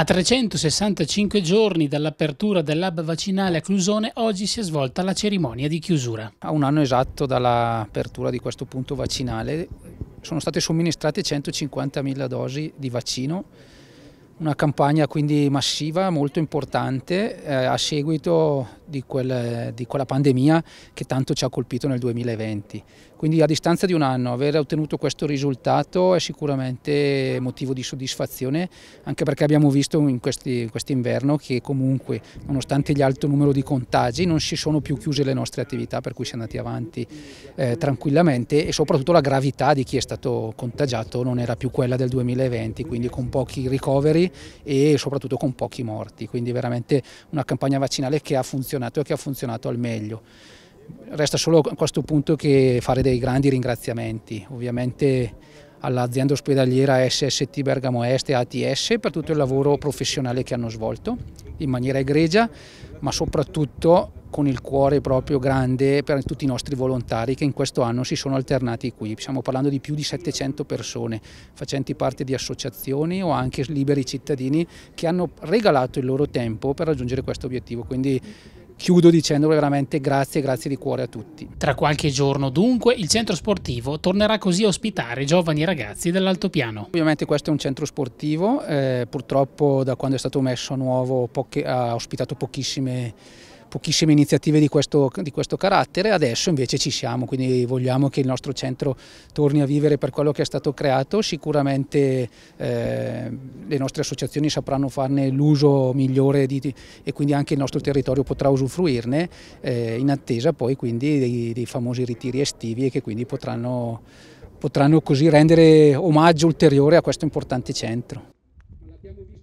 A 365 giorni dall'apertura del lab vaccinale a Clusone, oggi si è svolta la cerimonia di chiusura. A un anno esatto dall'apertura di questo punto vaccinale sono state somministrate 150.000 dosi di vaccino una campagna quindi massiva, molto importante, eh, a seguito di, quel, di, quella pandemia che tanto ci ha colpito nel 2020. Quindi a distanza di un anno aver ottenuto questo risultato è sicuramente motivo di soddisfazione, anche perché abbiamo visto in quest'inverno quest che comunque, nonostante l'alto numero di contagi, non si sono più chiuse le nostre attività, per cui si è andati avanti eh, tranquillamente e soprattutto la gravità di chi è stato contagiato non era più quella del 2020, quindi con pochi ricoveri e soprattutto con pochi morti. Quindi veramente una campagna vaccinale che ha funzionato funzionato e che ha funzionato al meglio. Resta solo a questo punto che fare dei grandi ringraziamenti, ovviamente all'azienda ospedaliera SST Bergamo Est e ATS per tutto il lavoro professionale che hanno svolto in maniera egregia, ma soprattutto con il cuore proprio grande per tutti i nostri volontari che in questo anno si sono alternati qui. Stiamo parlando di più di 700 persone, facenti parte di associazioni o anche liberi cittadini che hanno regalato il loro tempo per raggiungere questo obiettivo. Quindi chiudo dicendo veramente grazie, grazie di cuore a tutti. Tra qualche giorno dunque il centro sportivo tornerà così a ospitare giovani ragazzi dell'Altopiano. Ovviamente questo è un centro sportivo, eh, purtroppo da quando è stato messo a nuovo poche, ha ospitato pochissime pochissime iniziative di questo, di questo carattere, adesso invece ci siamo, quindi vogliamo che il nostro centro torni a vivere per quello che è stato creato, sicuramente eh, le nostre associazioni sapranno farne l'uso migliore di, e quindi anche il nostro territorio potrà usufruirne eh, in attesa poi quindi dei, dei famosi ritiri estivi e che quindi potranno potranno così rendere omaggio ulteriore a questo importante centro.